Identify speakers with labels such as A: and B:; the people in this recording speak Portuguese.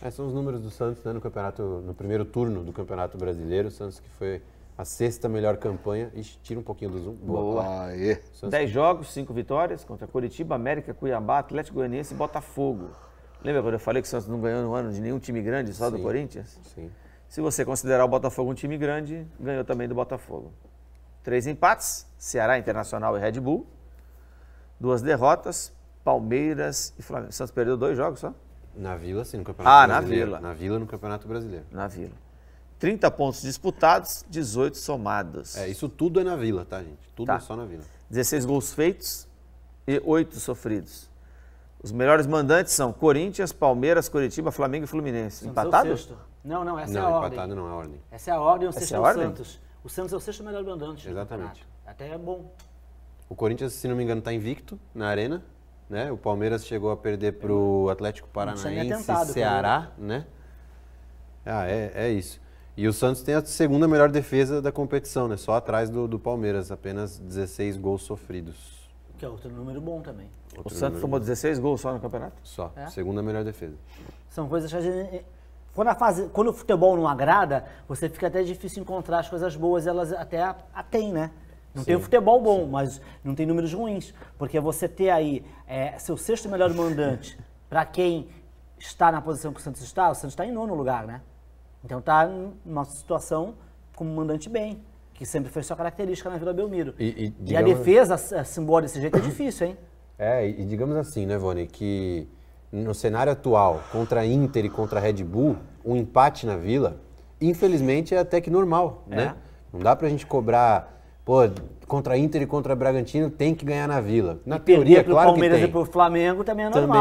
A: É, são os números do Santos né, no campeonato, no primeiro turno do Campeonato Brasileiro. O Santos que foi
B: a sexta melhor campanha. Ixi, tira um pouquinho do zoom. Boa. Boa. Dez jogos, cinco vitórias contra Curitiba, América, Cuiabá, Atlético Goianiense e Botafogo. Lembra quando eu falei que o Santos não ganhou no ano de nenhum time grande, só sim, do Corinthians? Sim. Se você considerar o Botafogo um time grande, ganhou também do Botafogo. Três empates, Ceará, Internacional e Red Bull. Duas derrotas, Palmeiras e Flamengo. O Santos perdeu dois jogos só? Na Vila,
A: sim, no Campeonato ah, Brasileiro. Ah, na Vila. Na
B: Vila, no Campeonato Brasileiro. Na Vila. 30 pontos disputados, 18 somados. É, isso tudo é na Vila, tá, gente? Tudo tá. é só na Vila. 16 gols feitos e 8 sofridos. Os melhores mandantes são Corinthians, Palmeiras, Curitiba, Flamengo e Fluminense. empatado? não, não, essa não, é a ordem. Não, Empatado não é a ordem. Essa é a ordem, o é sexto é
C: Santos. O Santos é o sexto melhor mandante. Exatamente. Até é bom.
A: O Corinthians, se não me engano, está invicto na arena né? O Palmeiras chegou a perder para o Atlético Paranaense, Ceará, né? Ah, é, é isso. E o Santos tem a segunda melhor defesa da competição, né? Só atrás do, do Palmeiras, apenas 16 gols sofridos.
C: Que é outro número bom também. Outro o Santos tomou
B: 16 gols só no campeonato? Só, é? segunda melhor defesa.
C: São coisas que a gente... Eh, quando, a fase, quando o futebol não agrada, você fica até difícil encontrar as coisas boas, elas até a, a tem, né? Não sim, tem futebol bom, sim. mas não tem números ruins. Porque é você ter aí é, seu sexto melhor mandante para quem está na posição que o Santos está, o Santos está em nono lugar, né? Então está numa situação como mandante bem, que sempre foi sua característica na Vila Belmiro. E, e, digamos... e a defesa se embora é, desse jeito é
A: difícil, hein? É, e digamos assim, né, Vone, que no cenário atual, contra Inter e contra Red Bull, um empate na Vila, infelizmente é até que normal, é. né? Não dá pra gente cobrar pô, contra Inter e contra Bragantino tem que ganhar na Vila. Na e teoria, claro que tem. Palmeiras e
C: pro Flamengo também é normal. Também